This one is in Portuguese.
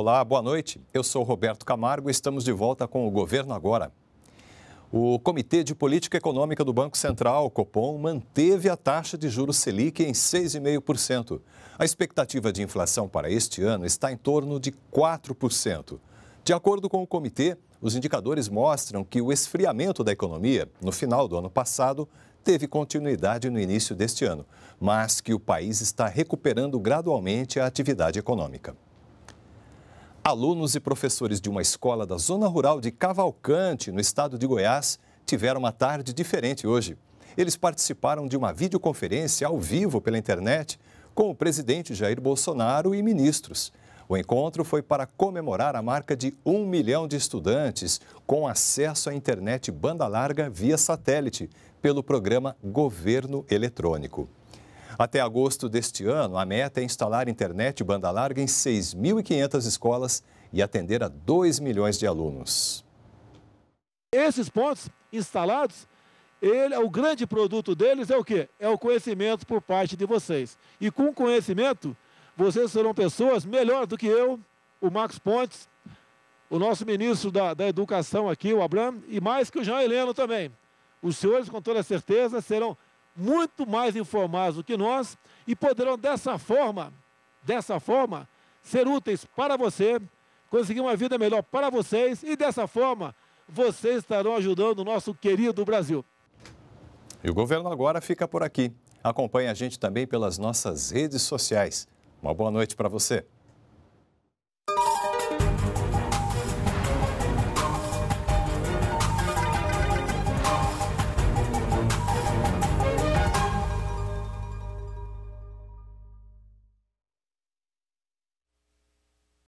Olá, boa noite. Eu sou Roberto Camargo e estamos de volta com o Governo Agora. O Comitê de Política Econômica do Banco Central, Copom, manteve a taxa de juros Selic em 6,5%. A expectativa de inflação para este ano está em torno de 4%. De acordo com o comitê, os indicadores mostram que o esfriamento da economia no final do ano passado teve continuidade no início deste ano, mas que o país está recuperando gradualmente a atividade econômica alunos e professores de uma escola da zona rural de Cavalcante, no estado de Goiás, tiveram uma tarde diferente hoje. Eles participaram de uma videoconferência ao vivo pela internet com o presidente Jair Bolsonaro e ministros. O encontro foi para comemorar a marca de um milhão de estudantes com acesso à internet banda larga via satélite pelo programa Governo Eletrônico. Até agosto deste ano, a meta é instalar internet banda larga em 6.500 escolas e atender a 2 milhões de alunos. Esses pontos instalados, ele, é o grande produto deles é o quê? É o conhecimento por parte de vocês. E com conhecimento, vocês serão pessoas melhor do que eu, o Marcos Pontes, o nosso ministro da, da Educação aqui, o Abram, e mais que o João Heleno também. Os senhores, com toda certeza, serão muito mais informados do que nós e poderão dessa forma, dessa forma, ser úteis para você, conseguir uma vida melhor para vocês e dessa forma vocês estarão ajudando o nosso querido Brasil. E o governo agora fica por aqui. Acompanhe a gente também pelas nossas redes sociais. Uma boa noite para você.